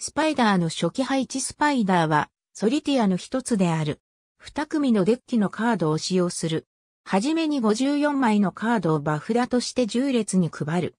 スパイダーの初期配置スパイダーは、ソリティアの一つである。二組のデッキのカードを使用する。はじめに54枚のカードをバフだとして10列に配る。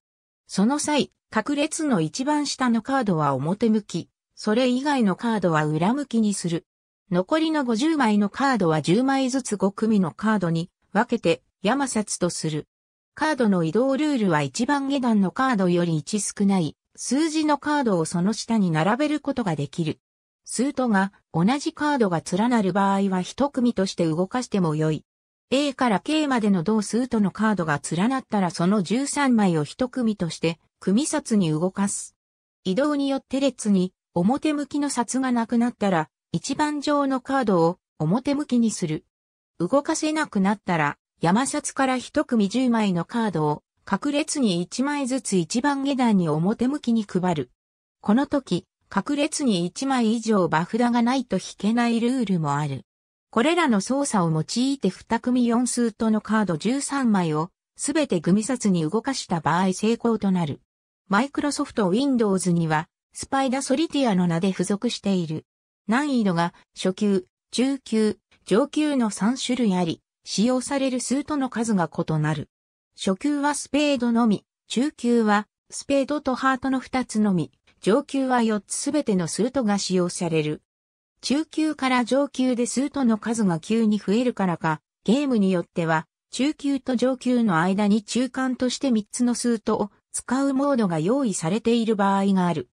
その際、各列の一番下のカードは表向き、それ以外のカードは裏向きにする。残りの50枚のカードは10枚ずつ5組のカードに分けて山札とする。カードの移動ルールは一番下段のカードより1少ない数字のカードをその下に並べることができる。スートが同じカードが連なる場合は一組として動かしても良い。A から K までの同数とのカードが連なったらその13枚を一組として組札に動かす。移動によって列に表向きの札がなくなったら一番上のカードを表向きにする。動かせなくなったら山札から一組10枚のカードを各列に1枚ずつ一番下段に表向きに配る。この時、各列に1枚以上場札がないと引けないルールもある。これらの操作を用いて2組4スートのカード13枚をすべて組札に動かした場合成功となる。マイクロソフト Windows にはスパイダソリティアの名で付属している。難易度が初級、中級、上級の3種類あり、使用されるスートの数が異なる。初級はスペードのみ、中級はスペードとハートの2つのみ、上級は4つすべてのスートが使用される。中級から上級でスートの数が急に増えるからか、ゲームによっては、中級と上級の間に中間として3つのスートを使うモードが用意されている場合がある。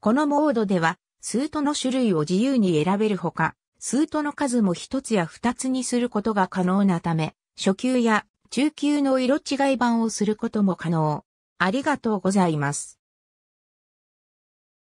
このモードでは、スートの種類を自由に選べるほか、スートの数も1つや2つにすることが可能なため、初級や中級の色違い版をすることも可能。ありがとうございます。